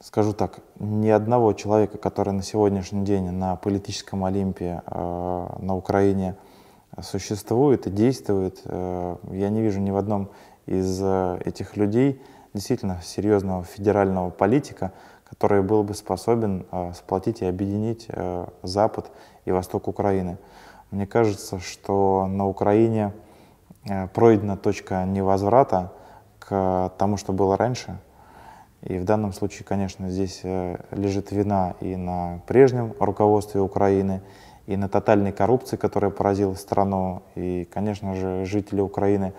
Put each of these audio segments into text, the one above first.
скажу так, ни одного человека, который на сегодняшний день на политическом Олимпе э, на Украине существует и действует, э, я не вижу ни в одном из э, этих людей действительно серьезного федерального политика, который был бы способен э, сплотить и объединить э, Запад и Восток Украины. Мне кажется, что на Украине э, пройдена точка невозврата к тому, что было раньше – и в данном случае, конечно, здесь э, лежит вина и на прежнем руководстве Украины, и на тотальной коррупции, которая поразила страну. И, конечно же, жители Украины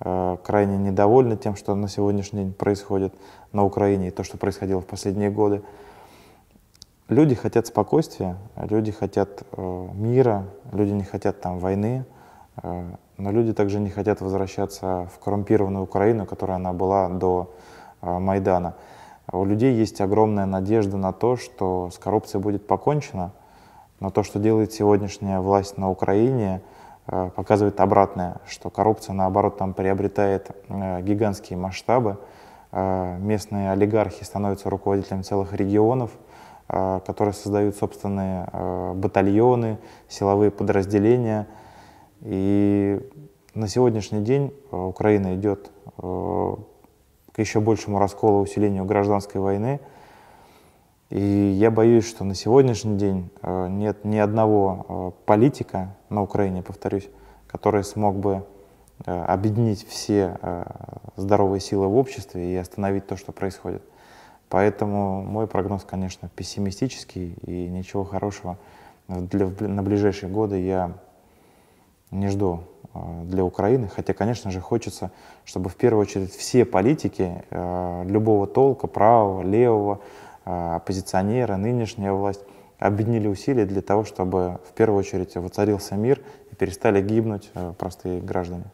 э, крайне недовольны тем, что на сегодняшний день происходит на Украине и то, что происходило в последние годы. Люди хотят спокойствия, люди хотят э, мира, люди не хотят там войны, но люди также не хотят возвращаться в коррумпированную Украину, которая она была до а, Майдана. У людей есть огромная надежда на то, что с коррупцией будет покончено, но то, что делает сегодняшняя власть на Украине, э, показывает обратное, что коррупция, наоборот, там приобретает э, гигантские масштабы. Э, местные олигархи становятся руководителями целых регионов, которые создают собственные батальоны, силовые подразделения. И на сегодняшний день Украина идет к еще большему расколу, усилению гражданской войны. И я боюсь, что на сегодняшний день э, нет ни одного э, политика на Украине, повторюсь, который смог бы э, объединить все здоровые силы в обществе и остановить то, что происходит. Поэтому мой прогноз, конечно, пессимистический, и ничего хорошего на ближайшие годы я не жду. А, для Украины. Хотя, конечно же, хочется, чтобы в первую очередь все политики э, любого толка, правого, левого, э, оппозиционера, нынешняя власть, объединили усилия для того, чтобы в первую очередь воцарился мир и перестали гибнуть э, простые граждане.